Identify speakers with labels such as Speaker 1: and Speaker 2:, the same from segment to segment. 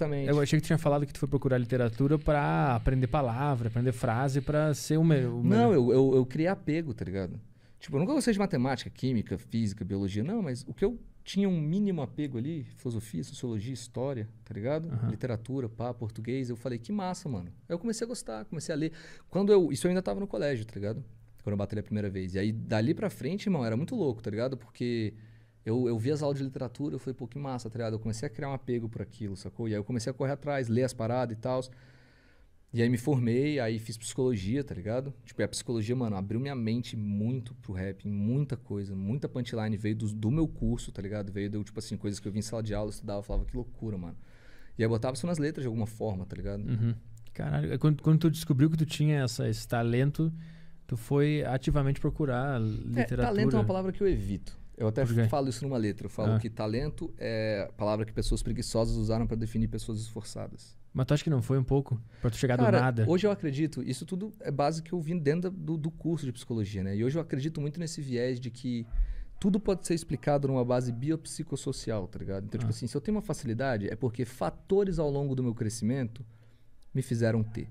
Speaker 1: Exatamente. Eu achei que tu tinha falado que tu foi procurar literatura para aprender palavra, aprender frase, para
Speaker 2: ser o meu. Não, eu, eu, eu criei apego, tá ligado? Tipo, eu nunca gostei de matemática, química, física, biologia, não, mas o que eu tinha um mínimo apego ali, filosofia, sociologia, história, tá ligado? Uhum. Literatura, pá, português, eu falei, que massa, mano. Aí eu comecei a gostar, comecei a ler. Quando eu. Isso eu ainda tava no colégio, tá ligado? Quando eu bati a primeira vez. E aí, dali pra frente, irmão, era muito louco, tá ligado? Porque eu, eu vi as aulas de literatura, eu falei, pô, que massa, tá ligado? Eu comecei a criar um apego por aquilo, sacou? E aí eu comecei a correr atrás, ler as paradas e tal. E aí me formei, aí fiz psicologia, tá ligado? Tipo, a psicologia, mano, abriu minha mente muito pro rap, muita coisa, muita punchline veio do, do meu curso, tá ligado? Veio, do, tipo assim, coisas que eu vi em sala de aula, estudava, eu falava, que loucura, mano. E aí botava isso nas letras de alguma forma, tá ligado? Uhum.
Speaker 1: Caralho, é quando, quando tu descobriu que tu tinha essa, esse talento, tu foi ativamente
Speaker 2: procurar é, literatura. É, talento é uma palavra que eu evito. Eu até falo isso numa letra. Eu falo ah. que talento é a palavra que pessoas preguiçosas usaram para definir pessoas esforçadas.
Speaker 1: Mas tu acha que não foi um pouco? Pra tu chegar Cara, do nada?
Speaker 2: Hoje eu acredito, isso tudo é base que eu vim dentro do, do curso de psicologia, né? E hoje eu acredito muito nesse viés de que tudo pode ser explicado numa base biopsicossocial, tá ligado? Então, tipo ah. tipo assim, se eu tenho uma facilidade, é porque fatores ao longo do meu crescimento me fizeram ter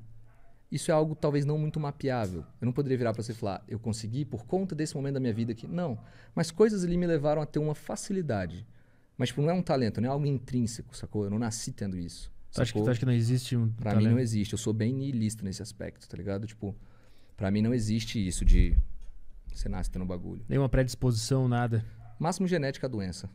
Speaker 2: isso é algo talvez não muito mapeável. Eu não poderia virar para você e falar, eu consegui por conta desse momento da minha vida aqui. Não. Mas coisas ali me levaram a ter uma facilidade. Mas tipo, não é um talento, não é algo intrínseco, sacou? Eu não nasci tendo isso. Tu acha, que, tu que
Speaker 1: não existe um Pra talento. mim não
Speaker 2: existe. Eu sou bem niilista nesse aspecto, tá ligado? Tipo, pra mim não existe isso de você tá nasce tendo bagulho. Nenhuma predisposição, nada. Máximo genética a doença.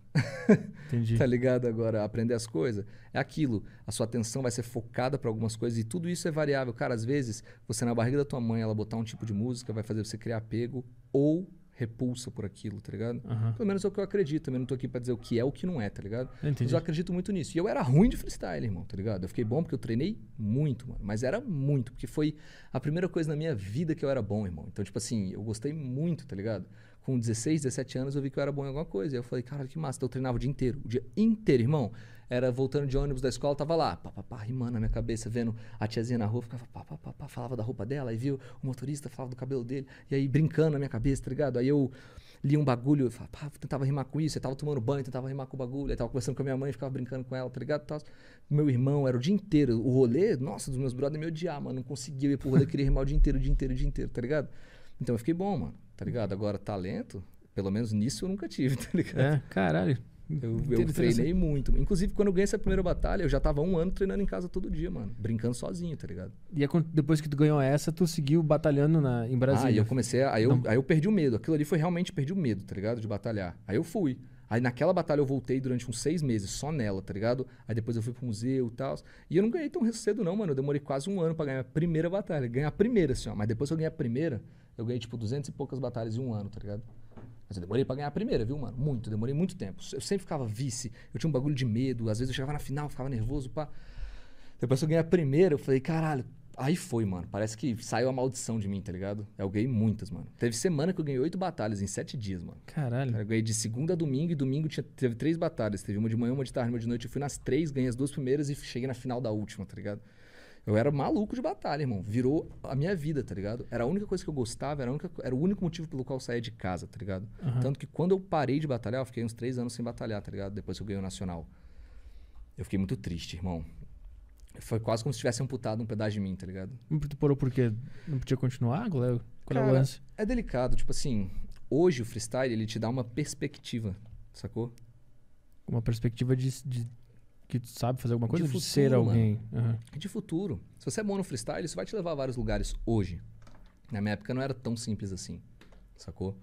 Speaker 2: Entendi. tá ligado agora? Aprender as coisas. É aquilo. A sua atenção vai ser focada para algumas coisas e tudo isso é variável. Cara, às vezes, você na barriga da tua mãe, ela botar um tipo de música, vai fazer você criar apego ou repulsa por aquilo, tá ligado? Uhum. Pelo menos é o que eu acredito. Também não tô aqui pra dizer o que é o que não é, tá ligado? Entendi. Mas eu acredito muito nisso. E eu era ruim de freestyle, irmão, tá ligado? Eu fiquei bom porque eu treinei muito, mano. Mas era muito, porque foi a primeira coisa na minha vida que eu era bom, irmão. Então, tipo assim, eu gostei muito, tá ligado? com 16, 17 anos, eu vi que eu era bom em alguma coisa. Aí eu falei, cara, que massa. Então eu treinava o dia inteiro. O dia inteiro, irmão. Era voltando de ônibus da escola, tava lá, pá, pá, pá, rimando na minha cabeça, vendo a tiazinha na rua, ficava, pá, pá, pá, pá, falava da roupa dela, aí viu o motorista, falava do cabelo dele, e aí brincando na minha cabeça, tá ligado? Aí eu lia um bagulho, eu falava, pá, tentava rimar com isso, eu tava tomando banho, tentava rimar com o bagulho, eu tava conversando com a minha mãe, ficava brincando com ela, tá ligado? Tava... Meu irmão era o dia inteiro, o rolê, nossa, dos meus brothers me odiar, mano, não conseguia ir pro rolê, queria rimar o dia inteiro, o dia inteiro, o dia inteiro, tá ligado? Então eu fiquei bom, mano, tá ligado? Agora, talento, pelo menos nisso eu nunca tive, tá ligado? É, caralho.
Speaker 1: Eu, eu treinei
Speaker 2: muito. Inclusive, quando eu ganhei essa primeira batalha, eu já tava um ano treinando em casa todo dia, mano. Brincando sozinho, tá ligado?
Speaker 1: E é depois que tu ganhou essa, tu seguiu batalhando na, em Brasília? Ah, aí eu
Speaker 2: comecei. aí, eu, aí eu perdi o medo. Aquilo ali foi realmente perdi o medo, tá ligado? De batalhar. Aí eu fui. Aí naquela batalha eu voltei durante uns seis meses, só nela, tá ligado? Aí depois eu fui pro museu e tal. E eu não ganhei tão cedo, não, mano. Eu demorei quase um ano pra ganhar a primeira batalha. Ganhar a primeira, assim, ó. Mas depois que eu ganhei a primeira, eu ganhei, tipo, duzentas e poucas batalhas em um ano, tá ligado? Mas eu demorei pra ganhar a primeira, viu, mano? Muito, demorei muito tempo. Eu sempre ficava vice, eu tinha um bagulho de medo. Às vezes eu chegava na final, ficava nervoso, pá. Depois que eu ganhei a primeira, eu falei, caralho, Aí foi, mano. Parece que saiu a maldição de mim, tá ligado? Eu ganhei muitas, mano. Teve semana que eu ganhei oito batalhas em sete dias, mano. Caralho. Eu ganhei de segunda a domingo e domingo tinha, teve três batalhas. Teve uma de manhã, uma de tarde, uma de noite. Eu fui nas três, ganhei as duas primeiras e cheguei na final da última, tá ligado? Eu era maluco de batalha, irmão. Virou a minha vida, tá ligado? Era a única coisa que eu gostava, era, única, era o único motivo pelo qual eu saía de casa, tá ligado? Uhum. Tanto que quando eu parei de batalhar, eu fiquei uns três anos sem batalhar, tá ligado? Depois que eu ganhei o Nacional. Eu fiquei muito triste, irmão. Foi quase como se tivesse amputado um pedaço de mim, tá ligado?
Speaker 1: Tu por porque não podia continuar?
Speaker 2: Qual é, qual é o lance? É delicado. Tipo assim, hoje o freestyle ele te dá uma perspectiva, sacou? Uma
Speaker 1: perspectiva de, de que tu sabe fazer alguma coisa de, futuro, de ser alguém. Uhum.
Speaker 2: De futuro. Se você é bom no freestyle, isso vai te levar a vários lugares hoje. Na minha época não era tão simples assim, sacou?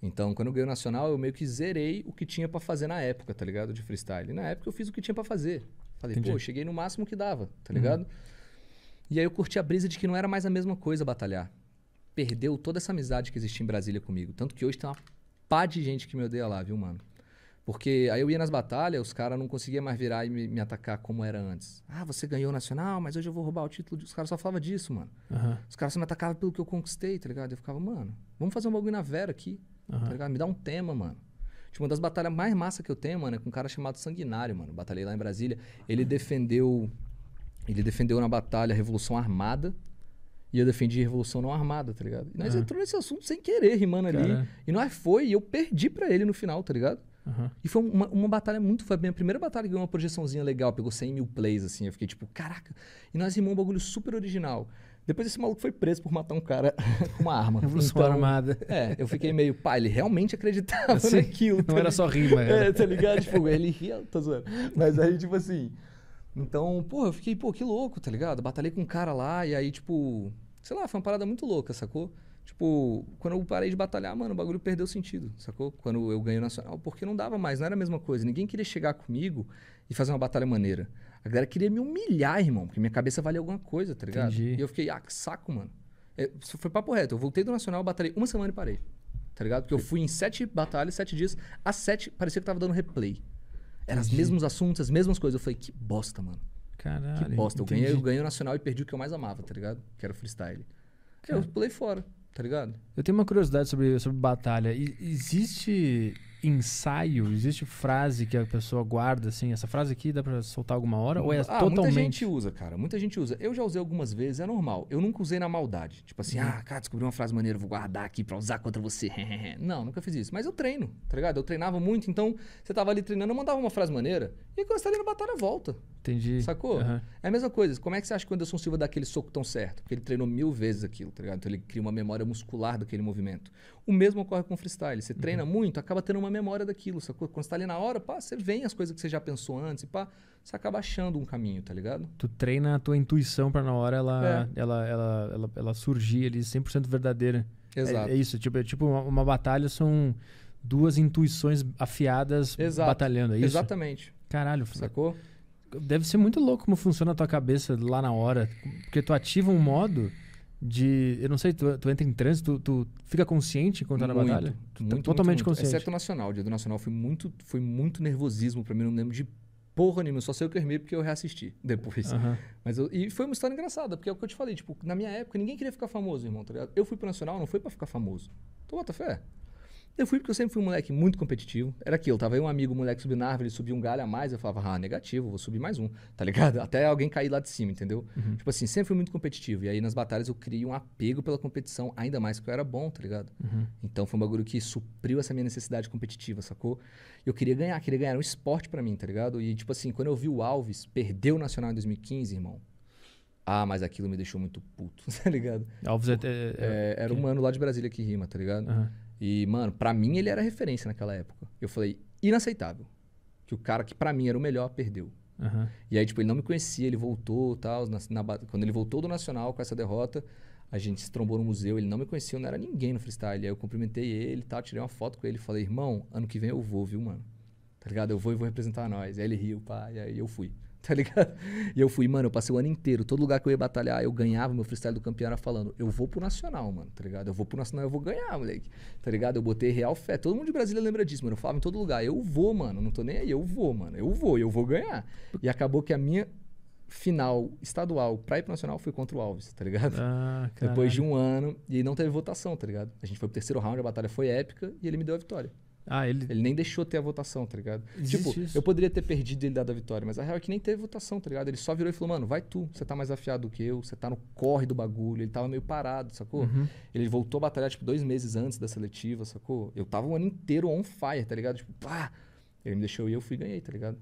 Speaker 2: Então, quando eu ganhei o Nacional, eu meio que zerei o que tinha para fazer na época, tá ligado? De freestyle. E na época eu fiz o que tinha para fazer. Falei, Entendi. pô, cheguei no máximo que dava, tá uhum. ligado? Uhum. E aí eu curti a brisa de que não era mais a mesma coisa batalhar. Perdeu toda essa amizade que existia em Brasília comigo. Tanto que hoje tem uma pá de gente que me odeia lá, viu, mano? Porque aí eu ia nas batalhas, os caras não conseguiam mais virar e me, me, atacar como era antes. Ah, você ganhou o Nacional, mas hoje eu vou roubar o título. Os caras só falavam disso, mano. Uhum. Os caras só me atacavam pelo que eu conquistei, tá ligado? Eu ficava, mano, vamos fazer um bagulho na Vera aqui, uhum. tá ligado? Me dá um tema, mano. Acho tipo, uma das batalhas mais massa que eu tenho, mano, é com um cara chamado Sanguinário, mano. Batalhei lá em Brasília. Ele uhum. defendeu. Ele defendeu na batalha a Revolução Armada. E eu defendi a Revolução Não Armada, tá ligado? E nós uhum. entramos nesse assunto sem querer, rimando ali. E nós foi, e eu perdi para ele no final, tá ligado? Uhum. E foi uma, uma batalha muito. Foi a minha primeira batalha que ganhou uma projeçãozinha legal, pegou 100 mil plays, assim. Eu fiquei tipo, caraca. E nós rimamos um bagulho super original. Depois esse maluco foi preso por matar um cara com uma arma. Revolução então, armada. É, eu fiquei meio, pá, ele realmente acreditava assim, naquilo. Tá não era só rima. é. É, tá ligado? Tipo, ele ria, tá zoando. Mas aí, tipo assim... Então, porra, eu fiquei, pô, que louco, tá ligado? Batalhei com um cara lá e aí, tipo... Sei lá, foi uma parada muito louca, sacou? Tipo, quando eu parei de batalhar, mano, o bagulho perdeu sentido, sacou? Quando eu ganhei o Nacional, porque não dava mais, não era a mesma coisa. Ninguém queria chegar comigo e fazer uma batalha maneira. A galera queria me humilhar, irmão, porque minha cabeça valia alguma coisa, tá ligado? Entendi. E eu fiquei, ah, que saco, mano. Eu, é, foi papo reto. Eu voltei do Nacional, batalhei uma semana e parei. Tá ligado? Porque eu fui em sete batalhas, sete dias. a sete parecia que tava dando replay. Eram os mesmos assuntos, as mesmas coisas. Eu falei, que bosta, mano. Caralho. Que bosta. Eu ganhei, eu ganhei o Nacional e perdi o que eu mais amava, tá ligado? Que era freestyle. Eu pulei fora, tá ligado?
Speaker 1: Eu tenho uma curiosidade sobre, sobre batalha. E, existe ensaio? Existe frase que a pessoa guarda assim? Essa frase aqui dá para soltar alguma hora? Ou é ah, totalmente. Muita gente
Speaker 2: usa, cara. Muita gente usa. Eu já usei algumas vezes, é normal. Eu nunca usei na maldade. Tipo assim, uhum. ah, cara, descobri uma frase maneira, vou guardar aqui para usar contra você. não, nunca fiz isso. Mas eu treino, tá ligado? Eu treinava muito, então você tava ali treinando, eu mandava uma frase maneira. E quando você tá ali na batalha, volta. Entendi. Sacou? Uhum. É a mesma coisa. Como é que você acha que o Anderson Silva dá aquele soco tão certo? Porque ele treinou mil vezes aquilo, tá ligado? Então ele cria uma memória muscular daquele movimento. O mesmo ocorre com freestyle. Você treina uhum. muito, acaba tendo uma memória daquilo, sacou? Quando você tá ali na hora, pá, você vem as coisas que você já pensou antes e pá, você acaba achando um caminho, tá ligado?
Speaker 1: Tu treina a tua intuição para na hora ela, é. ela, ela, ela, ela, surgir ali 100% verdadeira. É, Exato. É, é, isso, tipo, é tipo uma, uma batalha são duas intuições afiadas Exato. batalhando, é isso? Exatamente. Caralho, sacou? Foda. Deve ser muito louco como funciona a tua cabeça lá na hora. Porque tu ativa um modo de. Eu não sei, tu, tu entra em trânsito, tu, tu fica consciente enquanto tá na batalha? Tu muito, tá totalmente muito, consciente. Exceto
Speaker 2: o Nacional. O dia do Nacional foi muito, foi muito nervosismo pra mim, não lembro de porra nenhuma. Eu só sei o que eu errei porque eu reassisti depois. Uhum. Mas eu, e foi uma história engraçada, porque é o que eu te falei, tipo, na minha época ninguém queria ficar famoso, irmão, tá Eu fui pro Nacional, não foi para ficar famoso. Tu bota fé? Eu fui porque eu sempre fui um moleque muito competitivo. Era aquilo, tava aí um amigo, um moleque subindo na árvore, ele subia um galho a mais, eu falava, ah, negativo, vou subir mais um, tá ligado? Até alguém cair lá de cima, entendeu? Uhum. Tipo assim, sempre fui muito competitivo. E aí nas batalhas eu criei um apego pela competição, ainda mais que eu era bom, tá ligado? Uhum. Então foi um bagulho que supriu essa minha necessidade competitiva, sacou? Eu queria ganhar, queria ganhar um esporte para mim, tá ligado? E tipo assim, quando eu vi o Alves perder o Nacional em 2015, irmão, ah, mas aquilo me deixou muito puto, tá ligado? Alves é, é, é, é Era um mano lá de Brasília que rima, tá ligado? Uhum. E, mano, para mim ele era referência naquela época. Eu falei, inaceitável. Que o cara que para mim era o melhor perdeu. Uhum. E aí, tipo, ele não me conhecia, ele voltou tal. Na, na, quando ele voltou do Nacional com essa derrota, a gente se trombou no museu, ele não me conhecia, eu não era ninguém no freestyle. Aí eu cumprimentei ele tal, tirei uma foto com ele falei, irmão, ano que vem eu vou, viu, mano? Tá ligado? Eu vou e vou representar nós. Aí ele riu, pá, e aí eu fui. tá ligado? E eu fui, mano, eu passei o ano inteiro, todo lugar que eu ia batalhar, eu ganhava, meu freestyle do campeão era falando, eu vou pro Nacional, mano, tá ligado? Eu vou pro Nacional, eu vou ganhar, moleque, tá ligado? Eu botei real fé, todo mundo de Brasília lembra disso, mano, eu falava em todo lugar, eu vou, mano, não tô nem aí, eu vou, mano, eu vou, eu vou ganhar. E acabou que a minha final estadual pra ir pro Nacional foi contra o Alves, tá ligado? Ah, Depois de um ano, e não teve votação, tá ligado? A gente foi pro terceiro round, a batalha foi épica, e ele me deu a vitória. Ah, ele... ele nem deixou ter a votação, tá ligado? Existe tipo, isso. eu poderia ter perdido e ele dado a vitória, mas a real é que nem teve votação, tá ligado? Ele só virou e falou, mano, vai tu, você tá mais afiado do que eu, você tá no corre do bagulho, ele tava meio parado, sacou? Uhum. Ele voltou a batalhar, tipo, dois meses antes da seletiva, sacou? Eu tava o um ano inteiro on fire, tá ligado? Tipo, pá! Ele me deixou e eu fui e ganhei, tá ligado?